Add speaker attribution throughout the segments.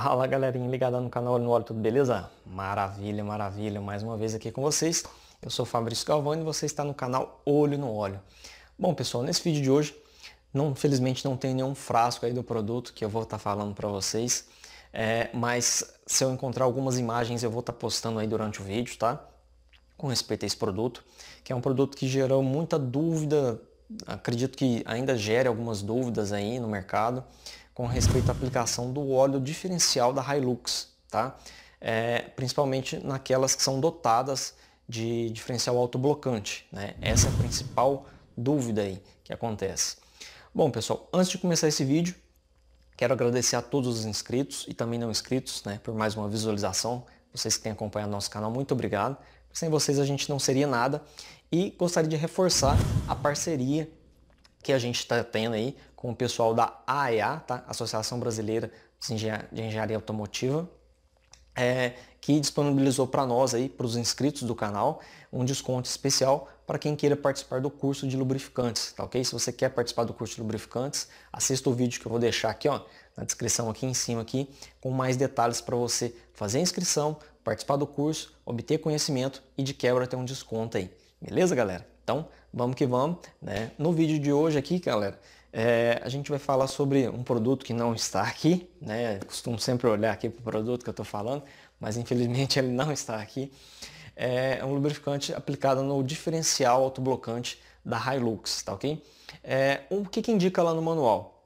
Speaker 1: Fala galerinha ligada no canal Olho no Óleo, tudo beleza? Maravilha, maravilha, mais uma vez aqui com vocês. Eu sou Fabrício Galvani e você está no canal Olho no Óleo. Bom pessoal, nesse vídeo de hoje, não, não tem nenhum frasco aí do produto que eu vou estar tá falando para vocês, é, mas se eu encontrar algumas imagens eu vou estar tá postando aí durante o vídeo, tá? Com respeito a esse produto, que é um produto que gerou muita dúvida, acredito que ainda gere algumas dúvidas aí no mercado com respeito à aplicação do óleo diferencial da Hilux, tá? É, principalmente naquelas que são dotadas de diferencial autoblocante. Né? Essa é a principal dúvida aí que acontece. Bom pessoal, antes de começar esse vídeo, quero agradecer a todos os inscritos e também não inscritos né, por mais uma visualização. Vocês que têm acompanhado nosso canal, muito obrigado. Sem vocês a gente não seria nada. E gostaria de reforçar a parceria que a gente está tendo aí com o pessoal da AEA, tá? Associação Brasileira de Engenharia Automotiva, é, que disponibilizou para nós aí, para os inscritos do canal, um desconto especial para quem queira participar do curso de lubrificantes, tá ok? Se você quer participar do curso de lubrificantes, assista o vídeo que eu vou deixar aqui, ó, na descrição aqui em cima aqui, com mais detalhes para você fazer a inscrição, participar do curso, obter conhecimento e de quebra ter um desconto aí. Beleza, galera? Então, vamos que vamos, né? No vídeo de hoje aqui, galera, é, a gente vai falar sobre um produto que não está aqui, né? Costumo sempre olhar aqui para o produto que eu estou falando, mas infelizmente ele não está aqui. É um lubrificante aplicado no diferencial autoblocante da Hilux, tá ok? É, o que, que indica lá no manual?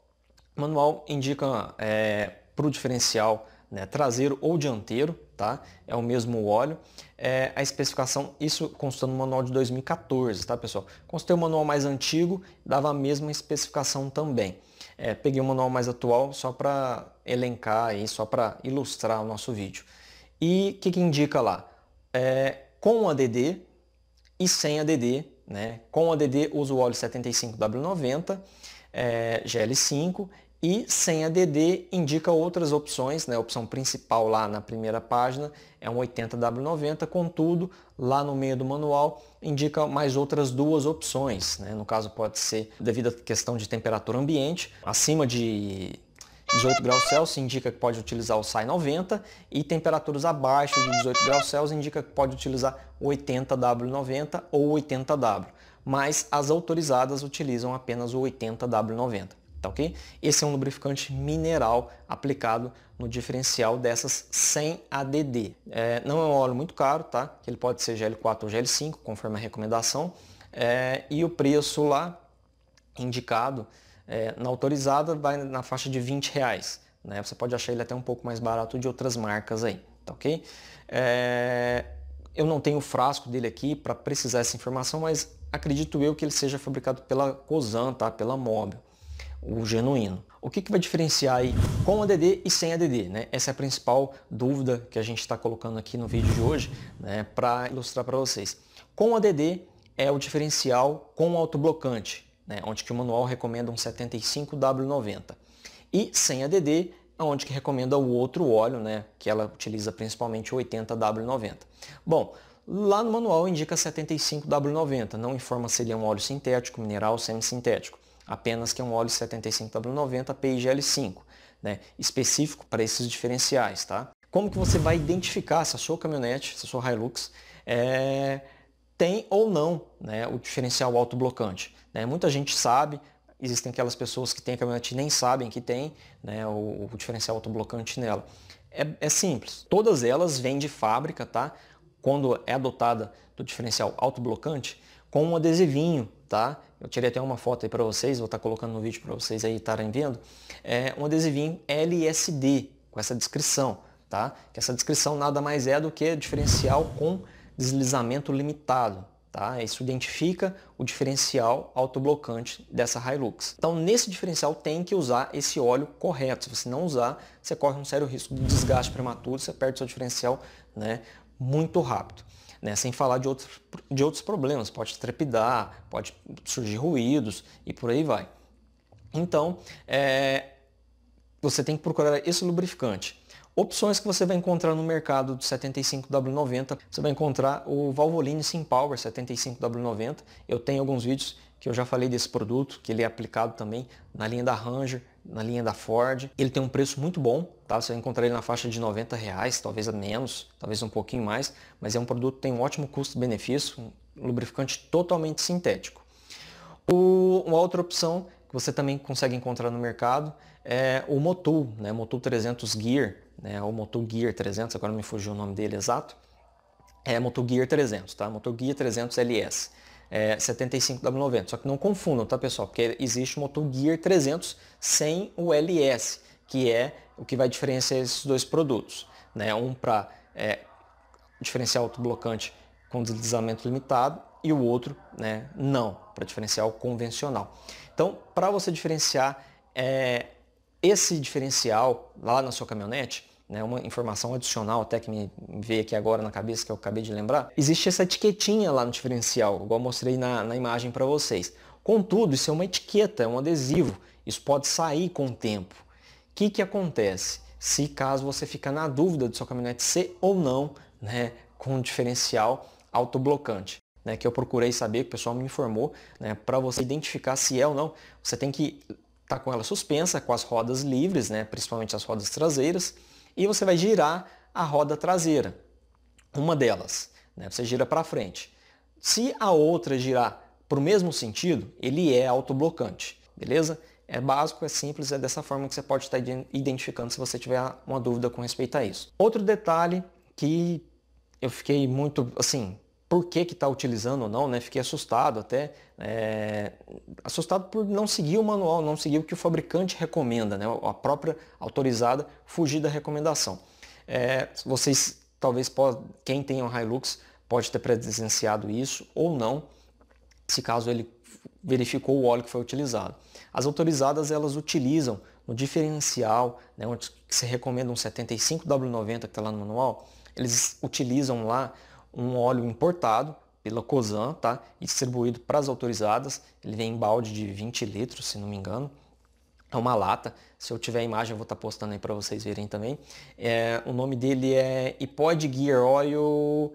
Speaker 1: O manual indica é, para o diferencial né? traseiro ou dianteiro, tá? É o mesmo óleo. É, a especificação, isso constando no manual de 2014, tá pessoal? Constei o um manual mais antigo, dava a mesma especificação também. É, peguei o um manual mais atual só para elencar aí, só para ilustrar o nosso vídeo. E o que, que, indica lá? É, com ADD e sem ADD, né? Com ADD uso o óleo 75W90, é, GL5 e sem ADD indica outras opções, né? a opção principal lá na primeira página é um 80W90, contudo, lá no meio do manual indica mais outras duas opções. Né? No caso pode ser devido à questão de temperatura ambiente, acima de 18 graus Celsius indica que pode utilizar o SAI 90 e temperaturas abaixo de 18 graus Celsius indica que pode utilizar 80W90 ou 80W, mas as autorizadas utilizam apenas o 80W90 tá ok? Esse é um lubrificante mineral aplicado no diferencial dessas 100 ADD. É, não é um óleo muito caro, tá? Ele pode ser GL4 ou GL5, conforme a recomendação. É, e o preço lá indicado é, na autorizada vai na faixa de 20 reais. Né? Você pode achar ele até um pouco mais barato de outras marcas aí, tá ok? É, eu não tenho o frasco dele aqui para precisar essa informação, mas acredito eu que ele seja fabricado pela Cosan, tá? Pela Mobil o genuíno. O que, que vai diferenciar aí com ADD e sem ADD? Né? Essa é a principal dúvida que a gente está colocando aqui no vídeo de hoje né, para ilustrar para vocês. Com ADD é o diferencial com o autoblocante, né, onde que o manual recomenda um 75W90. E sem ADD é onde que recomenda o outro óleo, né, que ela utiliza principalmente 80W90. Bom, lá no manual indica 75W90, não informa se ele é um óleo sintético, mineral, semissintético apenas que é um óleo 75W90 PIGL5, né? específico para esses diferenciais. Tá? Como que você vai identificar se a sua caminhonete, se a sua Hilux, é, tem ou não né, o diferencial autoblocante? Né? Muita gente sabe, existem aquelas pessoas que têm a caminhonete e nem sabem que tem né, o, o diferencial autoblocante nela. É, é, simples, todas elas vêm de fábrica, tá? Quando é adotada do diferencial autoblocante, com um adesivinho tá? Eu tirei até uma foto aí para vocês, vou estar tá colocando no vídeo para vocês aí estarem tá vendo. É um adesivinho LSD com essa descrição, tá? Que essa descrição nada mais é do que diferencial com deslizamento limitado, tá? Isso identifica o diferencial autoblocante dessa Hilux. Então, nesse diferencial tem que usar esse óleo correto. Se você não usar, você corre um sério risco de desgaste prematuro, você perde seu diferencial, né? Muito rápido né? sem falar de outros, de outros problemas. Pode trepidar, pode surgir ruídos e por aí vai. Então, é, você tem que procurar esse lubrificante. Opções que você vai encontrar no mercado do 75W90, você vai encontrar o Valvoline Sim Power 75W90. Eu tenho alguns vídeos que eu já falei desse produto, que ele é aplicado também na linha da Ranger, na linha da Ford. Ele tem um preço muito bom, tá? Você vai encontrar ele na faixa de 90 reais, talvez menos, talvez um pouquinho mais, mas é um produto que tem um ótimo custo-benefício, um lubrificante totalmente sintético. O, uma outra opção que você também consegue encontrar no mercado é o Motul, né? Motul 300 Gear, né? O Motul Gear 300, agora me fugiu o nome dele exato. É Motul Gear 300, tá? Motul Gear 300 LS. É 75W90. Só que não confundam, tá pessoal? Porque existe o Motul Gear 300 sem o LS, que é o que vai diferenciar esses dois produtos. Né? Um para é, diferenciar autoblocante com deslizamento limitado e o outro né, não, para diferenciar o convencional. Então, para você diferenciar é, esse diferencial lá na sua caminhonete, né, uma informação adicional até que me veio aqui agora na cabeça, que eu acabei de lembrar, existe essa etiquetinha lá no diferencial, igual mostrei na, na imagem para vocês. Contudo, isso é uma etiqueta, é um adesivo, isso pode sair com o tempo que, que acontece? Se caso você fica na dúvida de sua caminhonete ser ou não né, com diferencial autoblocante, né, que eu procurei saber, que o pessoal me informou, né, para você identificar se é ou não, você tem que estar tá com ela suspensa, com as rodas livres, né, principalmente as rodas traseiras, e você vai girar a roda traseira, uma delas, né, você gira para frente. Se a outra girar para o mesmo sentido, ele é autoblocante, beleza? É básico, é simples, é dessa forma que você pode estar identificando se você tiver uma dúvida com respeito a isso. Outro detalhe que eu fiquei muito, assim, por que que está utilizando ou não, né? Fiquei assustado até, é... assustado por não seguir o manual, não seguir o que o fabricante recomenda, né? A própria autorizada fugir da recomendação. É... vocês, talvez, quem tenha um Hilux pode ter presenciado isso ou não, se caso ele verificou o óleo que foi utilizado. As autorizadas elas utilizam no diferencial, né, onde se recomenda um 75W90 que está lá no manual, eles utilizam lá um óleo importado pela COSAN, tá? E distribuído para as autorizadas. Ele vem em balde de 20 litros, se não me engano. É uma lata. Se eu tiver a imagem, eu vou estar tá postando aí para vocês verem também. É, o nome dele é Ipod Gear Oil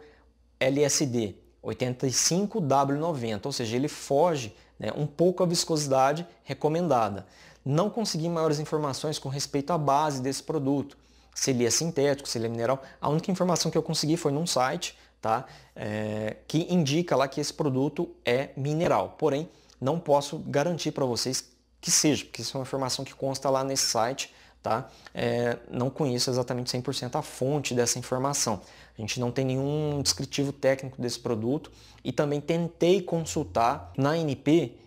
Speaker 1: LSD 85W90, ou seja, ele foge né, um pouco a viscosidade recomendada. Não consegui maiores informações com respeito à base desse produto, se ele é sintético, se ele é mineral. A única informação que eu consegui foi num site tá, é, que indica lá que esse produto é mineral. Porém, não posso garantir para vocês que seja, porque isso é uma informação que consta lá nesse site tá? É, não conheço exatamente 100% a fonte dessa informação. A gente não tem nenhum descritivo técnico desse produto e também tentei consultar na NP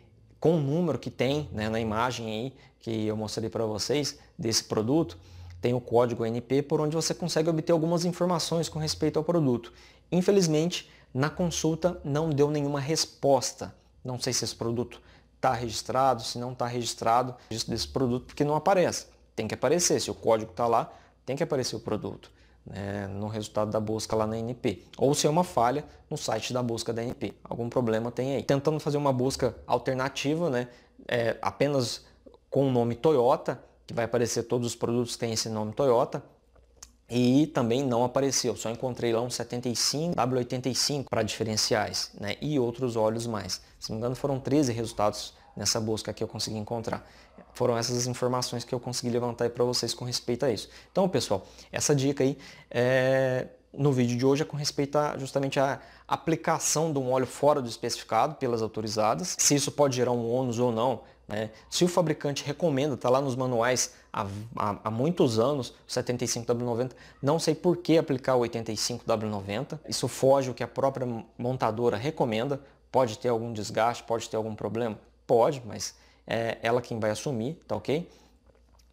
Speaker 1: com o número que tem né, na imagem aí que eu mostrei para vocês desse produto, tem o código NP por onde você consegue obter algumas informações com respeito ao produto. Infelizmente, na consulta não deu nenhuma resposta. Não sei se esse produto está registrado, se não está registrado, desse produto porque não aparece tem que aparecer. Se o código está lá, tem que aparecer o produto né, no resultado da busca lá na NP. Ou se é uma falha no site da busca da NP. Algum problema tem aí. Tentando fazer uma busca alternativa, né, é, apenas com o nome Toyota, que vai aparecer todos os produtos que têm esse nome Toyota, e também não apareceu, só encontrei lá um 75, W85 para diferenciais né? e outros olhos mais. Se não me engano, foram 13 resultados nessa busca que eu consegui encontrar. Foram essas as informações que eu consegui levantar para vocês com respeito a isso. Então, pessoal, essa dica aí é, no vídeo de hoje é com respeito a justamente a aplicação de um óleo fora do especificado pelas autorizadas, se isso pode gerar um ônus ou não, né? Se o fabricante recomenda, está lá nos manuais há, há, há muitos anos, 75W90, não sei por que aplicar o 85W90. Isso foge o que a própria montadora recomenda. Pode ter algum desgaste, pode ter algum problema? Pode, mas é ela quem vai assumir, tá ok?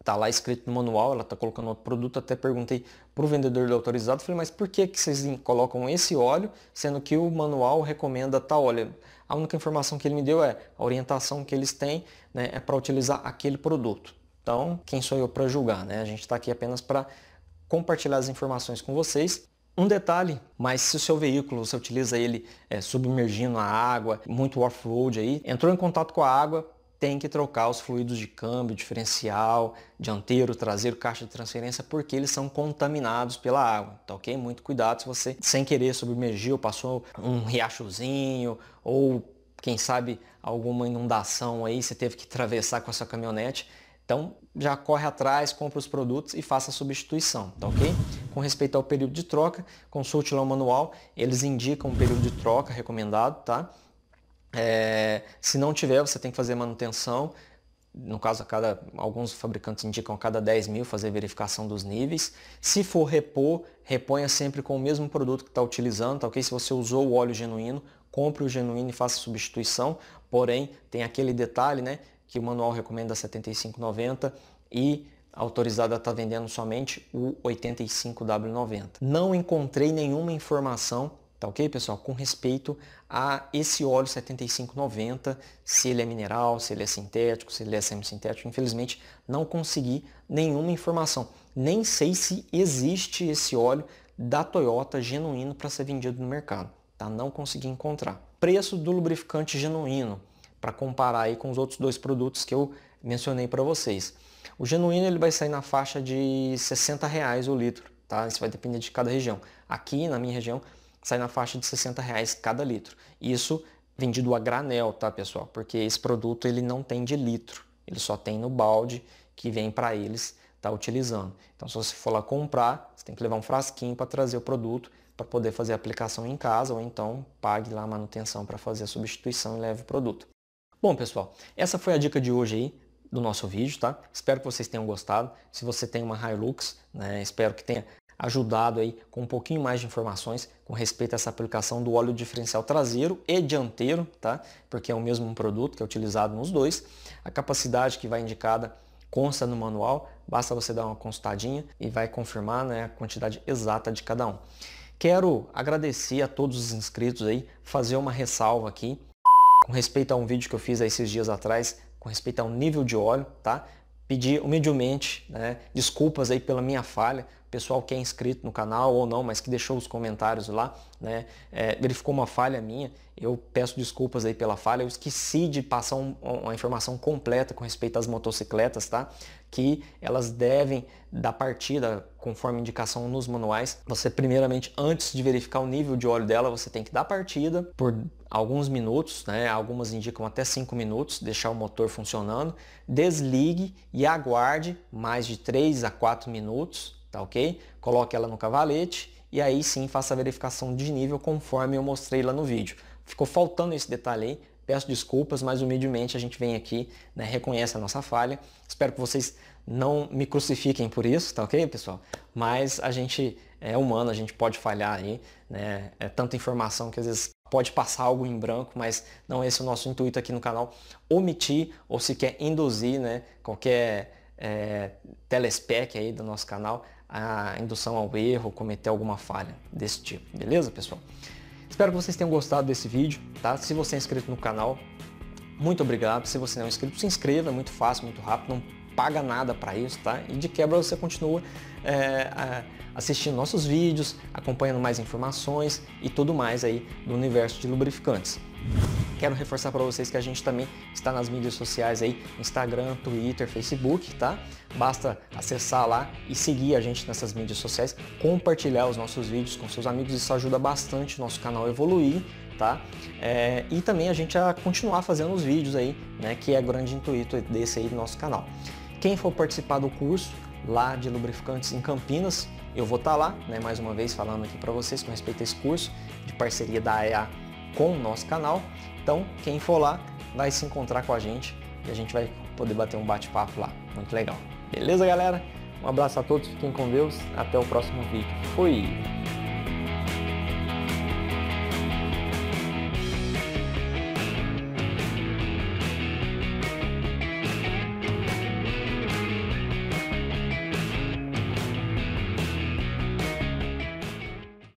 Speaker 1: Tá lá escrito no manual, ela tá colocando outro produto, até perguntei pro vendedor do autorizado, falei, mas por que, que vocês colocam esse óleo, sendo que o manual recomenda tal óleo? A única informação que ele me deu é a orientação que eles têm né, é para utilizar aquele produto. Então, quem sou eu para julgar, né? A gente está aqui apenas para compartilhar as informações com vocês um detalhe, mas se o seu veículo, você utiliza ele é, submergindo a água, muito off-road aí, entrou em contato com a água, tem que trocar os fluidos de câmbio, diferencial, dianteiro, traseiro, caixa de transferência, porque eles são contaminados pela água, tá ok? Muito cuidado se você, sem querer, submergiu, passou um riachozinho ou, quem sabe, alguma inundação aí, você teve que atravessar com a sua caminhonete, então, já corre atrás, compra os produtos e faça a substituição, tá ok? Com respeito ao período de troca, consulte lá o manual, eles indicam o período de troca recomendado, tá? É, se não tiver, você tem que fazer manutenção. No caso, a cada, alguns fabricantes indicam a cada 10 mil fazer verificação dos níveis. Se for repor, reponha sempre com o mesmo produto que está utilizando, tá ok? Se você usou o óleo genuíno, compre o genuíno e faça a substituição. Porém, tem aquele detalhe, né? que o manual recomenda 75,90 e autorizada está vendendo somente o 85W90. Não encontrei nenhuma informação, tá ok, pessoal, com respeito a esse óleo 7590, se ele é mineral, se ele é sintético, se ele é semissintético, infelizmente não consegui nenhuma informação. Nem sei se existe esse óleo da Toyota genuíno para ser vendido no mercado, tá? Não consegui encontrar. Preço do lubrificante genuíno para comparar aí com os outros dois produtos que eu mencionei para vocês. O genuíno ele vai sair na faixa de 60 reais o litro, tá? Isso vai depender de cada região. Aqui na minha região sai na faixa de 60 reais cada litro. Isso vendido a granel, tá pessoal? Porque esse produto ele não tem de litro, ele só tem no balde que vem para eles tá utilizando. Então se você for lá comprar, você tem que levar um frasquinho para trazer o produto para poder fazer a aplicação em casa ou então pague lá a manutenção para fazer a substituição e leve o produto. Bom, pessoal, essa foi a dica de hoje aí do nosso vídeo, tá? Espero que vocês tenham gostado. Se você tem uma Hilux, né, espero que tenha ajudado aí com um pouquinho mais de informações com respeito a essa aplicação do óleo diferencial traseiro e dianteiro, tá? Porque é o mesmo produto que é utilizado nos dois. A capacidade que vai indicada consta no manual, basta você dar uma consultadinha e vai confirmar né, a quantidade exata de cada um. Quero agradecer a todos os inscritos aí, fazer uma ressalva aqui com respeito a um vídeo que eu fiz há esses dias atrás, com respeito ao nível de óleo, tá? Pedir humildemente né, desculpas aí pela minha falha, pessoal que é inscrito no canal ou não, mas que deixou os comentários lá, né? É, verificou uma falha minha, eu peço desculpas aí pela falha, eu esqueci de passar um, uma informação completa com respeito às motocicletas, tá? Que elas devem dar partida, conforme indicação nos manuais, você primeiramente, antes de verificar o nível de óleo dela, você tem que dar partida por alguns minutos, né, algumas indicam até 5 minutos, deixar o motor funcionando, desligue e aguarde mais de 3 a 4 minutos, tá ok? Coloque ela no cavalete e aí sim faça a verificação de nível conforme eu mostrei lá no vídeo. Ficou faltando esse detalhe aí, peço desculpas, mas humildemente a gente vem aqui, né, reconhece a nossa falha. Espero que vocês não me crucifiquem por isso, tá ok, pessoal? Mas a gente é humano, a gente pode falhar aí, né? É tanta informação que às vezes pode passar algo em branco, mas não é esse o nosso intuito aqui no canal, omitir ou sequer induzir, né? Qualquer é, telespec aí do nosso canal a indução ao erro, cometer alguma falha desse tipo, beleza pessoal? Espero que vocês tenham gostado desse vídeo, tá? Se você é inscrito no canal, muito obrigado. Se você não é inscrito, se inscreva, é muito fácil, muito rápido, não paga nada para isso, tá? E de quebra você continua é, assistindo nossos vídeos, acompanhando mais informações e tudo mais aí do universo de lubrificantes. Quero reforçar para vocês que a gente também está nas mídias sociais aí, Instagram, Twitter, Facebook, tá? Basta acessar lá e seguir a gente nessas mídias sociais, compartilhar os nossos vídeos com seus amigos, isso ajuda bastante o nosso canal a evoluir, tá? É, e também a gente a continuar fazendo os vídeos aí, né? Que é o grande intuito desse aí do nosso canal. Quem for participar do curso lá de lubrificantes em Campinas, eu vou estar tá lá, né, mais uma vez falando aqui para vocês com respeito a esse curso de parceria da AEA com o nosso canal. Então, quem for lá vai se encontrar com a gente e a gente vai poder bater um bate-papo lá. Muito legal. Beleza, galera? Um abraço a todos, fiquem com Deus, até o próximo vídeo. Fui!